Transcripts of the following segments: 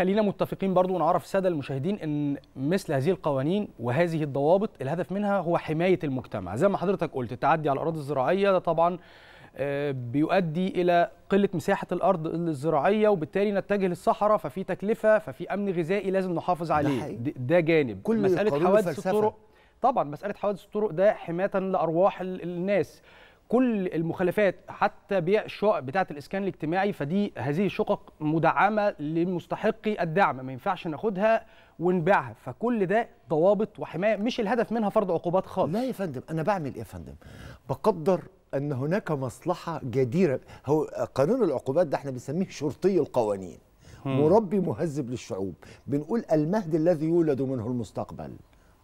خلينا متفقين برضو ونعرف الساده المشاهدين ان مثل هذه القوانين وهذه الضوابط الهدف منها هو حمايه المجتمع زي ما حضرتك قلت التعدي على الاراضي الزراعيه ده طبعا آه، بيؤدي الى قله مساحه الارض الزراعيه وبالتالي نتجه للصحراء ففي تكلفه ففي امن غذائي لازم نحافظ عليه ده, ده جانب كل مساله حوادث الطرق طبعا مساله حوادث الطرق ده حمايه لارواح الناس كل المخالفات حتى بيع الشقق بتاعه الاسكان الاجتماعي فدي هذه الشقق مدعمه لمستحقي الدعم ما ينفعش ناخدها ونبيعها فكل ده ضوابط وحمايه مش الهدف منها فرض عقوبات خالص لا يا فندم انا بعمل ايه يا فندم بقدر ان هناك مصلحه جديره هو قانون العقوبات ده احنا بنسميه شرطي القوانين مربي مهذب للشعوب بنقول المهد الذي يولد منه المستقبل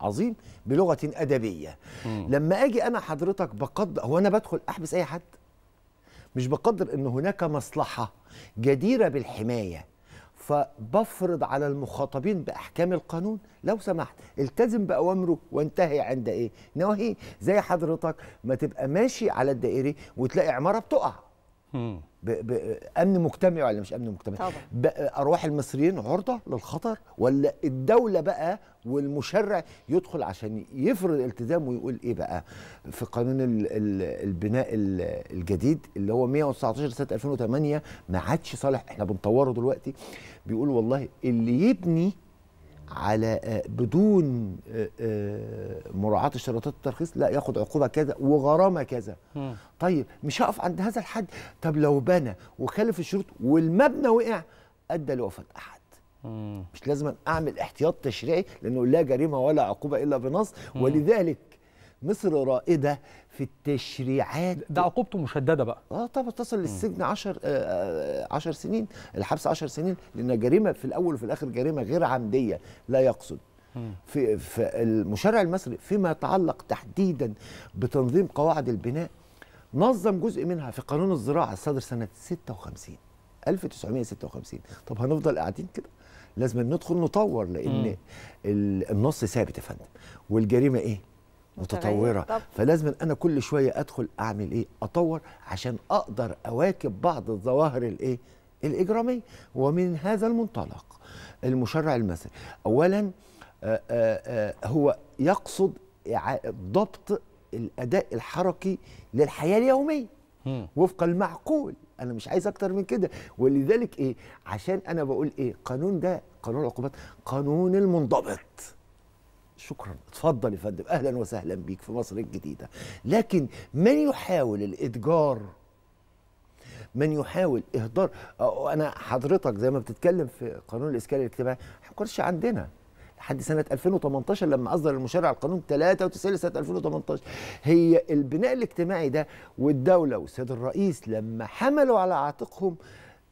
عظيم بلغه ادبيه مم. لما اجي انا حضرتك بقدر هو انا بدخل احبس اي حد مش بقدر ان هناك مصلحه جديره بالحمايه فبفرض على المخاطبين باحكام القانون لو سمحت التزم باوامره وانتهي عند ايه نواهي زي حضرتك ما تبقى ماشي على الدائري وتلاقي عماره بتقع مم. امن مجتمعي ولا مش امن مجتمعي طبعا. ارواح المصريين عرضه للخطر ولا الدوله بقى والمشرع يدخل عشان يفرض التزام ويقول ايه بقى في قانون ال ال البناء الجديد اللي هو 119 سنه 2008 ما عادش صالح احنا بنطوره دلوقتي بيقول والله اللي يبني على آه، بدون آه، آه، مراعاه اشتراطات الترخيص لا ياخد عقوبه كذا وغرامه كذا طيب مش هقف عند هذا الحد طب لو بنى وخالف الشروط والمبنى وقع ادى لوفاه احد مش لازم اعمل احتياط تشريعي لانه لا جريمه ولا عقوبه الا بنص ولذلك مصر رائده في التشريعات ده عقوبته مشدده بقى اه طبعا تصل للسجن 10 10 آه، آه، سنين الحبس 10 سنين لان جريمه في الاول وفي الاخر جريمه غير عمديه لا يقصد في, المشرع المصري فيما يتعلق تحديدا بتنظيم قواعد البناء نظم جزء منها في قانون الزراعه الصادر سنه 56 1956 طب هنفضل قاعدين كده لازم ندخل نطور لان النص ثابت يا فندم والجريمه ايه متطوره طب. فلازم انا كل شويه ادخل اعمل ايه اطور عشان اقدر اواكب بعض الظواهر الايه الاجراميه ومن هذا المنطلق المشرع المثلي اولا آآ آه، آآ آه، آه، هو يقصد ضبط الاداء الحركي للحياه اليوميه وفق المعقول انا مش عايز اكتر من كده ولذلك ايه عشان انا بقول ايه قانون ده قانون العقوبات قانون المنضبط شكرا اتفضل يا فندم اهلا وسهلا بيك في مصر الجديده لكن من يحاول الاتجار من يحاول اهدار انا حضرتك زي ما بتتكلم في قانون الاسكان الاجتماعي ما كانش عندنا لحد سنة 2018 لما أصدر المشرع القانون 93 لسنة 2018 هي البناء الاجتماعي ده والدولة والسيد الرئيس لما حملوا على عاتقهم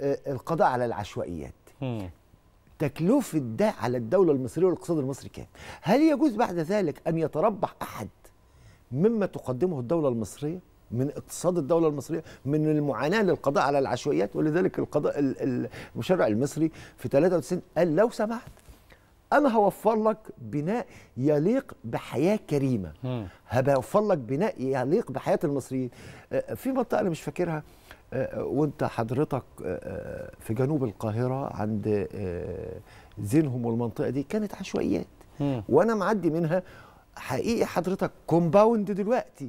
آه، القضاء على العشوائيات تكلفة ده على الدولة المصرية والاقتصاد المصري كام؟ هل يجوز بعد ذلك أن يتربح أحد مما تقدمه الدولة المصرية من اقتصاد الدولة المصرية من المعاناة للقضاء على العشوائيات ولذلك القضاء المشرع المصري في 93 قال لو سمحت أنا هوفر لك بناء يليق بحياة كريمة هبوفر لك بناء يليق بحياة المصريين آه، في منطقة أنا مش فاكرها آه، آه، وانت حضرتك آه، في جنوب القاهره عند زينهم والمنطقه دي كانت عشوائيات وانا معدي منها حقيقي حضرتك كومباوند دلوقتي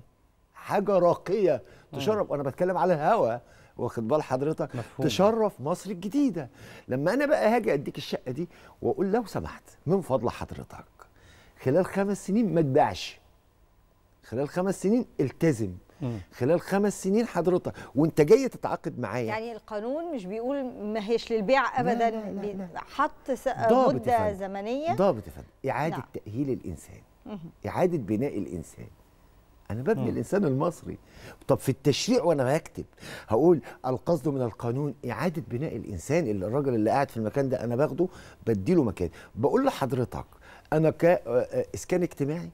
حاجه راقيه تشرف وانا بتكلم على الهوا واخد بال حضرتك مفهوم. تشرف مصر الجديده لما انا بقى هاجي اديك الشقه دي واقول لو سمحت من فضل حضرتك خلال خمس سنين ما تبيعش خلال خمس سنين التزم خلال خمس سنين حضرتك وانت جاي تتعاقد معايا يعني القانون مش بيقول ما هيش للبيع ابدا لا لا لا حط مده زمنيه ضابط يا اعاده نعم. تاهيل الانسان اعاده بناء الانسان انا ببني الانسان المصري طب في التشريع وانا بكتب هقول القصد من القانون اعاده بناء الانسان اللي الراجل اللي قاعد في المكان ده انا باخده بديله مكان بقول لحضرتك انا كاسكان آه، آه، اجتماعي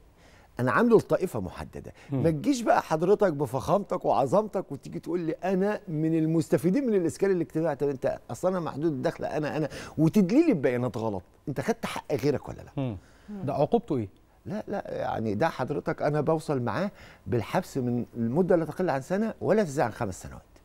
انا عامله لطائفه محدده ما تجيش بقى حضرتك بفخامتك وعظمتك وتيجي تقول لي انا من المستفيدين من الاسكان الاجتماعي طب انت اصلا انا محدود الدخل انا انا وتدليلي ببيانات غلط انت خدت حق غيرك ولا لا ده عقوبته ايه لا لا يعني ده حضرتك انا بوصل معاه بالحبس من المده لا تقل عن سنه ولا تزيد عن خمس سنوات